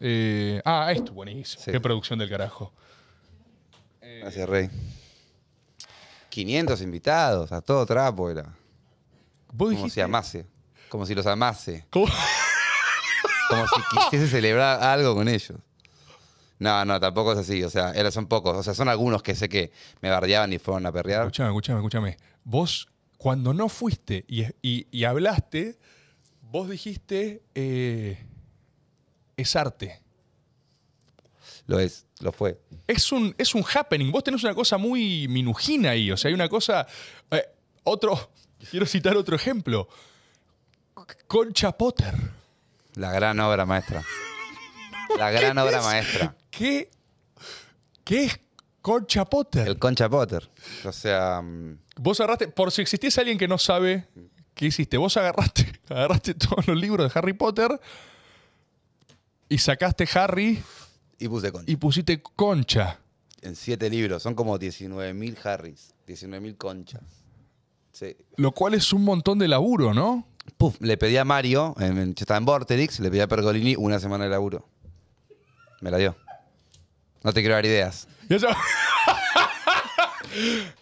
Eh, ah, esto, buenísimo. Qué producción del carajo. Eh, Gracias, Rey. 500 invitados, a todo trapo era. ¿Vos Como si amase. Como si los amase. Como si quisiese celebrar algo con ellos. No, no, tampoco es así. O sea, eran, son pocos. O sea, son algunos que sé que me bardeaban y fueron a perrear. Escuchame, escuchame, escuchame. Vos, cuando no fuiste y, hablaste, vos dijiste. Eh, es arte. Lo es, lo fue. Es un, es un happening. Vos tenés una cosa muy minujina ahí. O sea, hay una cosa. Eh, otro. Quiero citar otro ejemplo. Concha Potter. La gran obra maestra. La gran obra maestra. ¿Qué? ¿Qué es Concha Potter? El Concha Potter. O sea. Mm, vos agarraste. Por si existiese alguien que no sabe qué hiciste, vos agarraste, agarraste todos los libros de Harry Potter y sacaste Harry Y puse concha. y pusiste Concha. En siete libros. Son como 19.000 Harrys. 19.000 conchas. Sí. Lo cual es un montón de laburo, ¿no? Puf, le pedí a Mario, en, en- estaba en Vorterix, le pedí a Pergolini una semana de laburo. Me la dio. No te quiero dar ideas.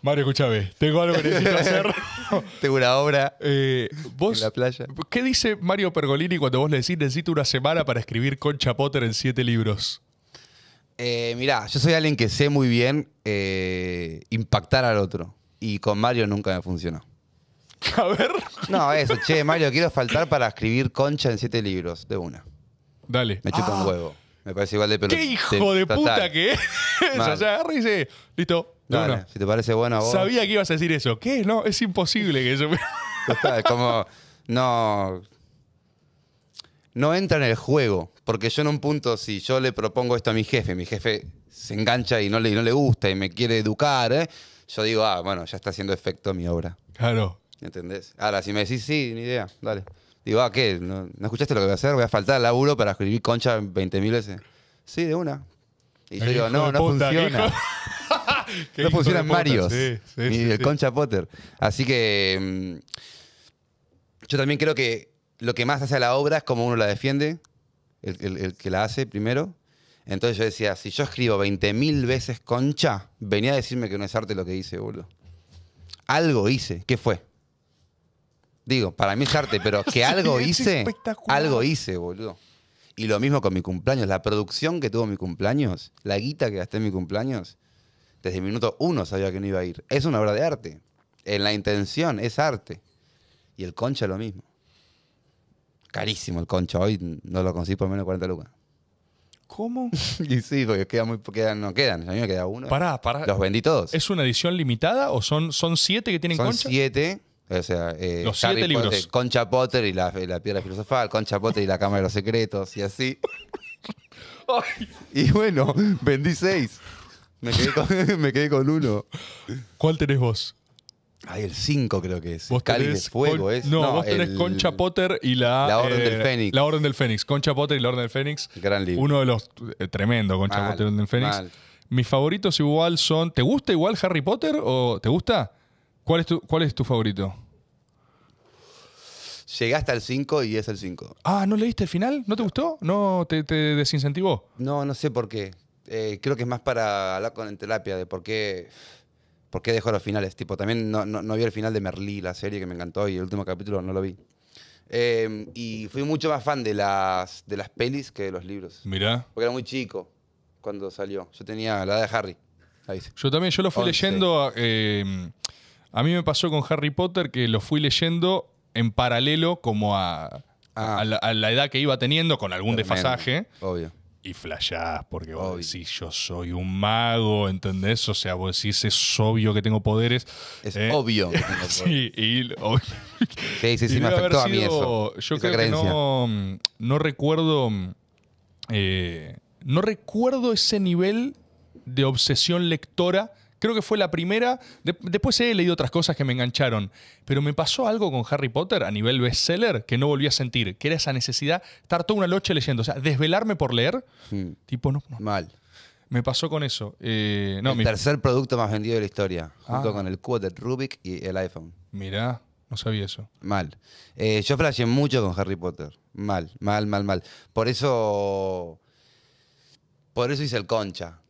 Mario, escúchame, tengo algo que necesito hacer. Tengo una obra eh, vos, la playa. ¿Qué dice Mario Pergolini cuando vos le decís necesito una semana para escribir Concha Potter en siete libros? Eh, mirá, yo soy alguien que sé muy bien eh, impactar al otro. Y con Mario nunca me funcionó. A ver. No, eso, che, Mario, quiero faltar para escribir concha en siete libros, de una. Dale. Me chupa un ah. huevo. Me parece igual de peludo ¡Qué hijo de, puta que es! O sea, agarra y dice, listo, si te parece bueno a vos. Sabía que ibas a decir eso. ¿Qué? No, es imposible que eso. como, no. No entra en el juego. Porque yo en un punto, si yo le propongo esto a mi jefe, mi jefe se engancha y no le, no le gusta y me quiere educar, ¿eh? yo digo, ah, bueno, ya está haciendo efecto mi obra. Claro. ¿Entendés? Ahora, si me decís, sí, ni idea, dale. Digo, ah, ¿qué? ¿No, escuchaste lo que voy a hacer? Voy a faltar al laburo para escribir concha 20.000 veces. Sí, de una. Y yo digo, no, no funciona. no funcionan varios. Sí, ni el Concha Potter. Así que mm, yo también creo que lo que más hace a la obra es como uno la defiende, el, el que la hace primero. Entonces yo decía, si yo escribo 20.000 veces concha, venía a decirme que no es arte lo que hice, boludo. Algo hice, ¿qué fue? Digo, para mí es arte, pero que algo hice, algo hice, boludo. Y lo mismo con mi cumpleaños, la producción que tuvo mi cumpleaños, la guita que gasté en mi cumpleaños, desde el minuto uno sabía que no iba a ir. Es una obra de arte. En eh, la intención es arte. Y el concha lo mismo. Carísimo el concha. Hoy no lo conseguí por menos de 40 lucas. ¿Cómo? y sí, porque quedan, no quedan. A mí me queda uno. Pará, pará. Los vendí todos. ¿Es una edición limitada o son, son siete que tienen concha? Son siete. O sea, eh, los siete libros. Concha Potter y la, la, piedra filosofal, Concha Potter y la cámara de los secretos y así. y bueno, vendí seis. Me quedé con, uno. ¿Cuál tenés vos? Ay, el 5 creo que es. Vos Fuego es. No, vos tenés Concha Potter y la. La Orden eh, del Fénix. La Orden del Fénix. Concha Potter y la Orden del Fénix. Gran libro. Uno de los. Eh, tremendo, Concha Potter y la Orden del Fénix. Mis favoritos igual son. ¿Te gusta igual Harry Potter o te gusta? ¿Cuál es tu, cuál es tu favorito? Llegaste al 5 y es el 5. Ah, ¿no leíste el final? ¿No te gustó? ¿No te, te desincentivó? No, no sé por qué. Eh, creo que es más para hablar con en de por qué, por qué dejó los finales. Tipo, también no, no, vi el final de Merlí, la serie que me encantó, y el último capítulo no lo vi. Em, y fui mucho más fan de las, de las pelis que de los libros. Mirá. Porque era muy chico cuando salió. Yo tenía la de Harry. Yo también, yo lo fui leyendo. Em, a mí me pasó con Harry Potter que lo fui leyendo en paralelo como a, ah. a, la, edad que iba teniendo, con algún desfasaje. Obvio y flashás, porque vos decís, yo soy un mago, ¿entendés? O sea, vos decís, es obvio que tengo poderes. Es ¿eh? obvio sí, y, sí, sí, me afectó a mí Yo creo que no, mm, recuerdo. Mm, eh, no recuerdo ese nivel de obsesión lectora Creo que fue la primera. después he leído otras cosas que me engancharon. Pero me pasó algo con Harry Potter a nivel bestseller que no volví a sentir, que era esa necesidad estar toda una noche leyendo. O sea, desvelarme por leer. Hmm. Tipo, no, Mal. Me pasó con eso. Eh, el tercer producto más vendido de la historia, junto ah. con el cubo de Rubik y el iPhone. Mirá, no sabía eso. Mal. Eh, yo flasheé mucho con Harry Potter. Mal, mal, mal, mal. Por eso. Por eso hice el concha.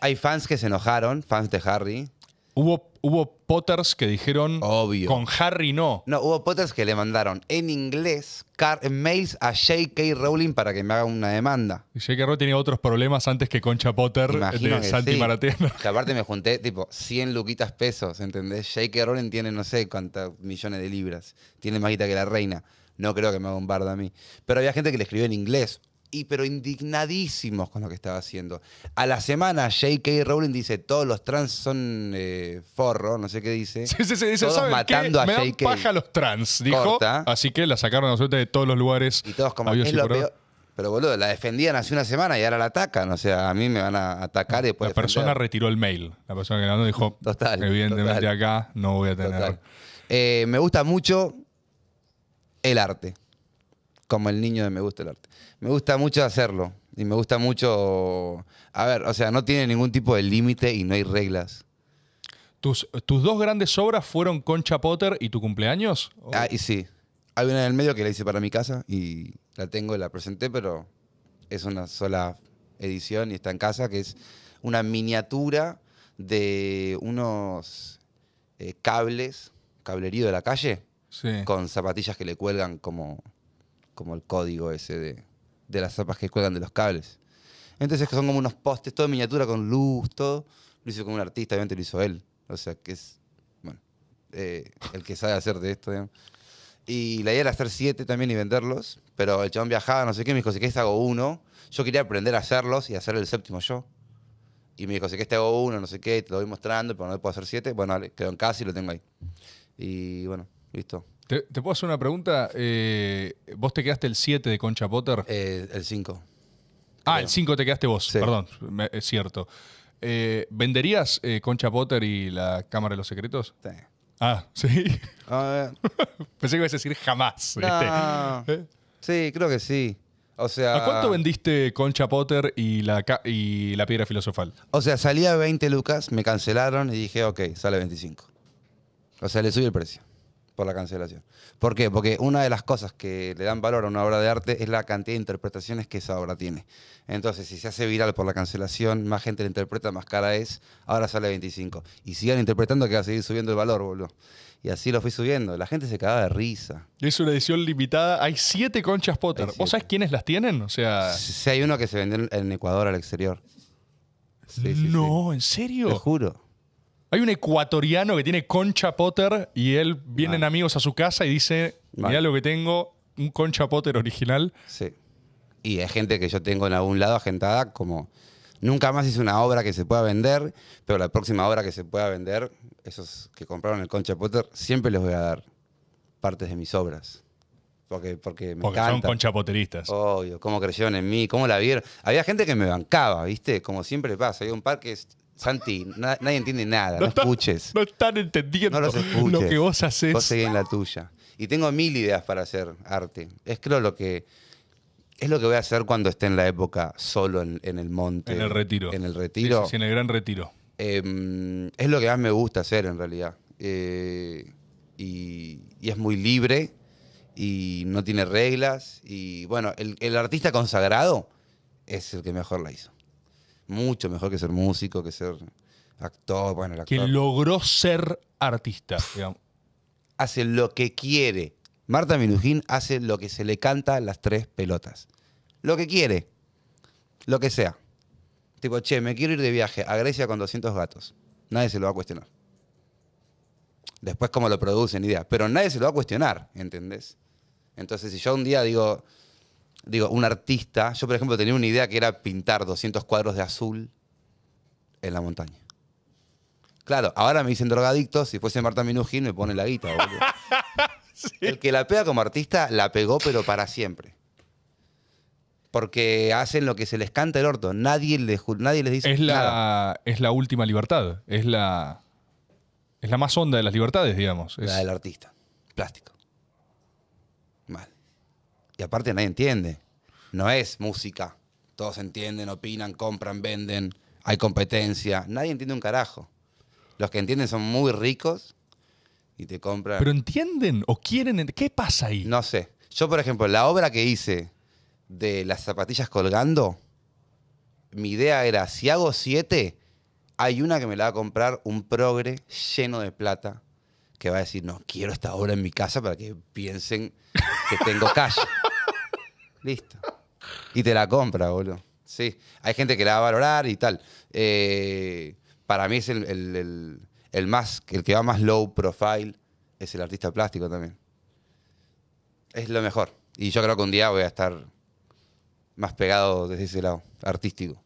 Hay, fans que se enojaron, fans de Harry. Hubo, hubo Potters que dijeron Obvio. con Harry no. No, hubo Potters que le mandaron en inglés eh, mails a J.K. Rowling para que me haga una demanda. J.K. Rowling tenía otros problemas antes que Concha Potter eh, de Santi sí. Que aparte me junté tipo 100 luquitas pesos, ¿entendés? J.K. Rowling tiene no sé cuántas millones de libras. Tiene más guita que la reina. No creo que me haga un bardo a mí. Pero había gente que le escribió en inglés y pero indignadísimos con lo que estaba haciendo. A la semana, J.K. Rowling dice, todos los trans son eh, forro, no sé qué dice. Sí, sí, matando a J.K. paja los trans, dijo. Así que la sacaron a suerte de todos los lugares. Y todos como, Pero boludo, la defendían hace una semana y ahora la atacan. O sea, a mí me van a atacar después. La persona retiró el mail. La persona que mandó dijo, evidentemente acá no voy a tener. Eh, me gusta mucho el arte como el niño de me gusta el arte. Me gusta mucho hacerlo y me gusta mucho... A ver, o sea, no tiene ningún tipo de límite y no hay reglas. ¿Tus, ¿Tus dos grandes obras fueron Concha Potter y tu cumpleaños? Ah, y sí. Hay una en el medio que la hice para mi casa y la tengo y la presenté, pero es una sola edición y está en casa, que es una miniatura de unos eh, cables, cablerío de la calle, con zapatillas que le cuelgan como como el código ese de, de las zapas que cuelgan de los cables. Entonces son como unos postes, todo en miniatura con luz, todo. Lo hizo como un artista, obviamente lo hizo él. O sea, que es, bueno, eh, el que sabe hacer de esto, Y la idea era hacer siete también y venderlos, pero el chabón viajaba, no sé qué, me dijo, si querés hago uno. Yo quería aprender a hacerlos y hacer el séptimo yo. Y me dijo, si querés te hago uno, no sé qué, te lo voy mostrando, pero no puedo hacer siete. Bueno, quedó en casa y lo tengo ahí. Y bueno, listo. ¿Te, puedo hacer una pregunta? Eh, ¿Vos te quedaste el 7 de Concha Potter? Eh, el 5. Ah, el 5 te quedaste vos, perdón, es cierto. Eh, ¿Venderías Concha Potter y la Cámara de los Secretos? Sí. Ah, sí. Pensé que ibas a decir jamás. Sí, creo que sí. O sea, ¿A cuánto vendiste Concha Potter y la, y la piedra filosofal? O sea, salía 20 lucas, me cancelaron y dije, ok, sale 25. O sea, le subí el precio por la cancelación. ¿Por qué? Porque una de las cosas que le dan valor a una obra de arte es la cantidad de interpretaciones que esa obra tiene. Entonces, si se hace viral por la cancelación, más gente la interpreta, más cara es, ahora sale 25. Y sigan interpretando que va a seguir subiendo el valor, boludo. Y así lo fui subiendo. La gente se cagaba de risa. Es una edición limitada. Hay siete conchas Potter. ¿Vos sabés quiénes las tienen? O sea. Si hay uno que se vendió en Ecuador al exterior. no, ¿en serio? Te juro. Hay un ecuatoriano que tiene concha Potter y él vienen amigos a su casa y dice, mira lo que tengo, un concha Potter original. Sí. Y hay gente que yo tengo en algún lado agentada como... Nunca más hice una obra que se pueda vender, pero la próxima obra que se pueda vender, esos que compraron el Concha Potter, siempre les voy a dar partes de mis obras. Porque, porque me porque son conchapoteristas. Obvio, cómo creyeron en mí, cómo la vieron. Había gente que me bancaba, ¿viste? Como siempre pasa. Hay un par que Santi, nadie entiende nada, no, escuches. No están entendiendo no lo que vos haces. Vos seguís en la tuya. Y tengo mil ideas para hacer arte. Es creo lo que es lo que voy a hacer cuando esté en la época solo en, el monte. En el retiro. En el retiro. en el gran retiro. Em, es lo que más me gusta hacer en realidad. Eh, y, es muy libre y no tiene reglas. Y bueno, el, el artista consagrado es el que mejor la hizo mucho mejor que ser músico, que ser actor. Que logró ser artista, Hace lo que quiere. Marta Minujín hace lo que se le canta a las tres pelotas. Lo que quiere. Lo que sea. Tipo, che, me quiero ir de viaje a Grecia con 200 gatos. Nadie se lo va a cuestionar. Después cómo lo producen, idea. Pero nadie se lo va a cuestionar, ¿entendés? Entonces, si yo un día digo, digo, un artista. Yo, por ejemplo, tenía una idea que era pintar 200 cuadros de azul en la montaña. Claro, ahora me dicen drogadictos, si fuese Marta Minujín me pone la guita, boludo. El que la pega como artista, la pegó, pero para siempre. Porque hacen lo que se les canta el orto. Nadie les, nadie les dice es la, Es la última libertad. Es la, es la más honda de las libertades, digamos. La del artista. Plástico. Y aparte nadie entiende. No es música. Todos entienden, opinan, compran, venden, hay competencia. Nadie entiende un carajo. Los que entienden son muy ricos y te compran. ¿Pero entienden o quieren? ¿Qué pasa ahí? No sé. Yo, por ejemplo, la obra que hice de las zapatillas colgando, mi idea era, si hago siete, hay una que me la va a comprar un progre lleno de plata que va a decir, no, quiero esta obra en mi casa para que piensen que tengo calle. Listo. Y te la compra, boludo. Sí. Hay gente que la va a valorar y tal. Eh, para mí es el, el, el, más, el que va más low profile es el artista plástico también. Es lo mejor. Y yo creo que un día voy a estar más pegado desde ese lado, artístico.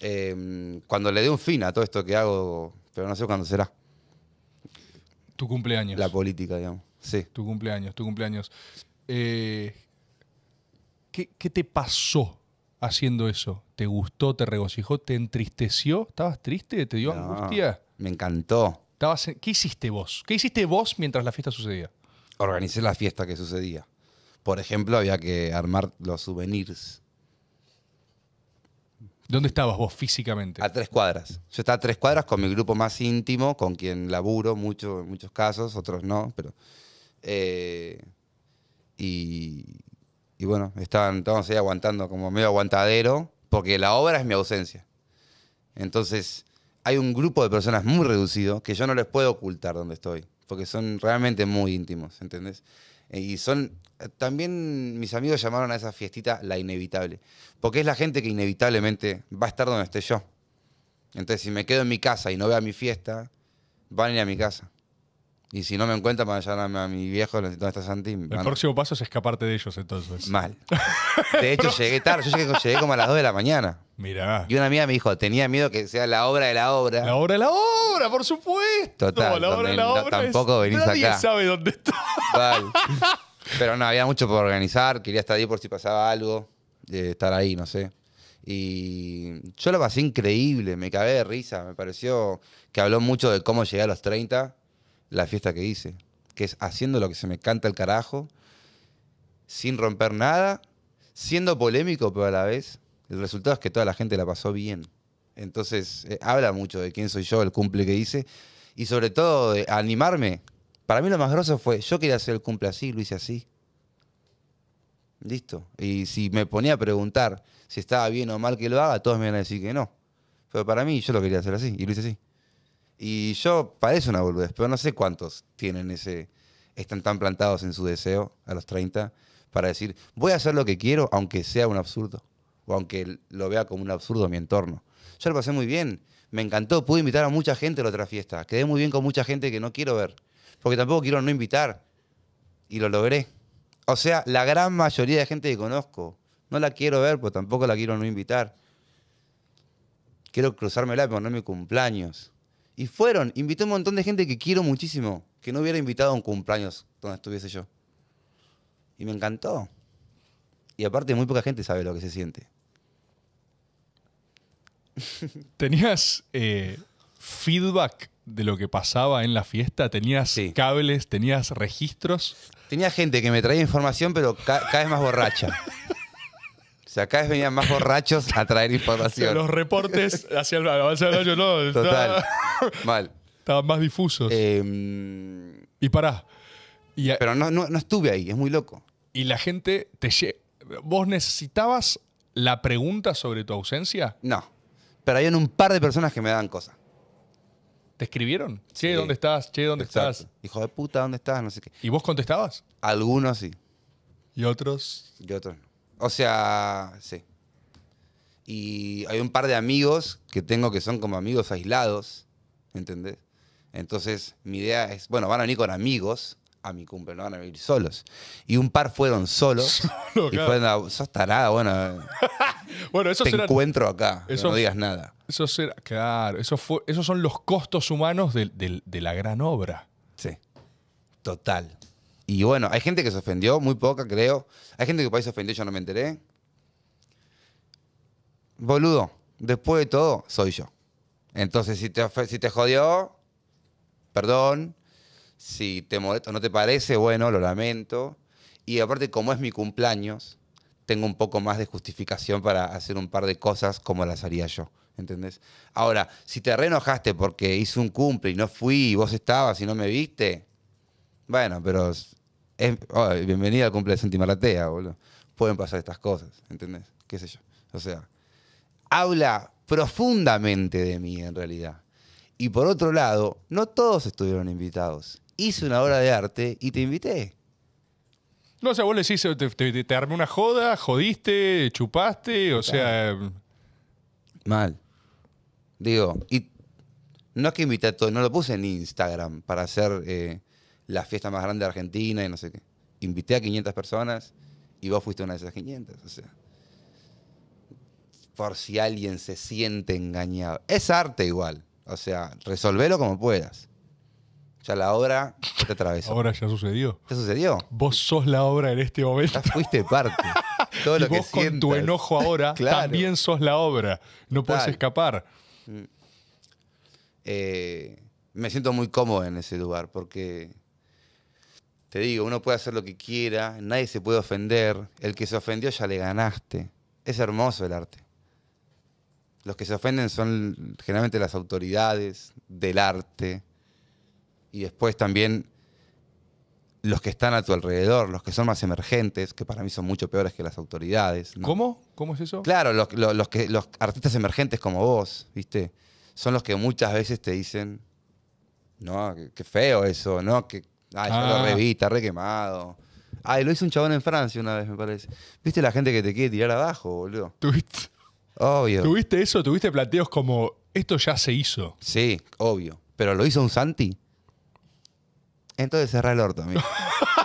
Eh, cuando le dé un fin a todo esto que hago, pero no sé cuándo será. Tu cumpleaños. La política, digamos. Sí. Tu cumpleaños, tu cumpleaños. Eh, ¿qué, ¿Qué te pasó haciendo eso? ¿Te gustó? ¿Te regocijó? ¿Te entristeció? ¿Estabas triste? ¿Te dio angustia? Me encantó. ¿Qué hiciste vos? ¿Qué hiciste vos mientras la fiesta sucedía? Organicé la fiesta que sucedía. Por ejemplo, había que armar los souvenirs ¿Dónde estabas vos físicamente? A tres cuadras. Yo estaba a tres cuadras con mi grupo más íntimo, con quien laburo mucho, en muchos casos, otros no, pero. Eh, y, bueno, estaban, todos ahí aguantando como medio aguantadero, porque la obra es mi ausencia. Entonces, hay un grupo de personas muy reducido que yo no les puedo ocultar dónde estoy, porque son realmente muy íntimos, ¿entendés? Eh, y son. Eh, también mis amigos llamaron a esa fiestita la inevitable. Porque es la gente que inevitablemente va a estar donde esté yo. Entonces, si me quedo en mi casa y no veo a mi fiesta, van a ir a mi casa. Y si no me encuentran, para llamar a mi viejo, necesito estás, Santi? El próximo paso es escaparte de ellos, entonces. Mal. De hecho, llegué tarde. Yo llegué, como a las 2 de la mañana. Mirá. Y una amiga me dijo, tenía miedo que sea la obra de la obra. La obra de la obra, por supuesto. Total, la la Tampoco es, venís nadie sabe dónde está. Vale. Pero no, había mucho por organizar. Quería estar ahí por si pasaba algo. estar ahí, no sé. Y yo lo pasé increíble. Me cagué de risa. Me pareció que habló mucho de cómo llegué a los 30 la fiesta que hice, que es haciendo lo que se me canta el carajo, sin romper nada, siendo polémico, pero a la vez, el resultado es que toda la gente la pasó bien. Entonces, eh, habla mucho de quién soy yo, el cumple que hice, y sobre todo de animarme. Para mí lo más grosso fue, yo quería hacer el cumple así, lo hice así. Listo. Y si me ponía a preguntar si estaba bien o mal que lo haga, todos me iban a decir que no. Pero para mí yo lo quería hacer así, y lo hice así. Y yo, parece una boludez, pero no sé cuántos tienen ese. Están tan plantados en su deseo a los 30 para decir, voy a hacer lo que quiero, aunque sea un absurdo. O aunque lo vea como un absurdo mi entorno. Yo lo pasé muy bien. Me encantó. Pude invitar a mucha gente a la otra fiesta. Quedé muy bien con mucha gente que no quiero ver. Porque tampoco quiero no invitar. Y lo logré. O sea, la gran mayoría de gente que conozco, no la quiero ver, pero tampoco la quiero no invitar. Quiero cruzármela, pero no mi cumpleaños. Y fueron, Invité un montón de gente que quiero muchísimo, que no hubiera invitado a un cumpleaños donde estuviese yo. Y me encantó. Y aparte, muy poca gente sabe lo que se siente. ¿Tenías eh, feedback de lo que pasaba en la fiesta? ¿Tenías cables? ¿Tenías registros? Tenía gente que me traía información, pero cada vez más borracha. O sea, cada vez venían más borrachos a traer información. Los reportes hacia el avance del año, no. Total. Mal. Estaban más difusos. Em, y pará. pero no, estuve ahí, es muy loco. Y la gente te... ¿Vos necesitabas la pregunta sobre tu ausencia? No. Pero hay un par de personas que me dan cosas. ¿Te escribieron? Che, sí. ¿dónde estás? Che, ¿dónde estás? Hijo de puta, ¿dónde estás? No sé qué. ¿Y vos contestabas? Algunos sí. ¿Y otros? Y otros O sea, sí. Y hay un par de amigos que tengo que son como amigos aislados ¿entendés? Entonces, mi idea es, bueno, van a venir con amigos a mi cumple, no van a venir solos. Y un par fueron solos Solo, y fueron sos bueno. bueno, eso te encuentro acá, no digas nada. Eso será, claro, eso fue, esos son los costos humanos de, la gran obra. Sí. Total. Y bueno, hay gente que se ofendió, muy poca creo. Hay gente que por se ofendió, yo no me enteré. Boludo, después de todo, soy yo. Entonces, si te, si te jodió, perdón. Si te molesto, no te parece, bueno, lo lamento. Y aparte, como es mi cumpleaños, tengo un poco más de justificación para hacer un par de cosas como las haría yo. ¿Entendés? Ahora, si te reenojaste porque hice un cumple y no fui y vos estabas y no me viste, bueno, pero es, bienvenida al cumple de Santi boludo. Pueden pasar estas cosas, ¿entendés? ¿Qué sé yo? O sea, habla profundamente de mí en realidad. Y por otro lado, no todos estuvieron invitados. Hice una obra de arte y te invité. No, o sea, vos le decís, te, armé una joda, jodiste, chupaste, o sea... Mal. Digo, y no es que invité a todos, no lo puse en Instagram para hacer eh, la fiesta más grande de Argentina y no sé qué. Invité a 500 personas y vos fuiste una de esas 500, o sea por si alguien se siente engañado. Es arte igual. O sea, resolvelo como puedas. Ya la obra te atravesó. Ahora ya sucedió. ¿Ya sucedió? Vos sos la obra en este momento. Ya fuiste parte. Todo lo vos que con tu enojo ahora también sos la obra. No puedes escapar. Mm. Eh, me siento muy cómodo en ese lugar porque te digo, uno puede hacer lo que quiera, nadie se puede ofender, el que se ofendió ya le ganaste. Es hermoso el arte. Los que se ofenden son generalmente las autoridades del arte y después también los que están a tu alrededor, los que son más emergentes, que para mí son mucho peores que las autoridades. ¿Cómo? ¿Cómo es eso? Claro, los, artistas emergentes como vos, ¿viste? Son los que muchas veces te dicen, no, qué feo eso, ¿no? Que, ay, ah. yo lo ah. revista, re quemado. Ay, lo hizo un chabón en Francia una vez, me parece. ¿Viste la gente que te quiere tirar abajo, boludo? ¿Tuviste? Obvio. ¿Tuviste eso? ¿Tuviste planteos como esto ya se hizo? Sí, obvio. Pero lo hizo un Santi. Entonces cerrá el orto, amigo.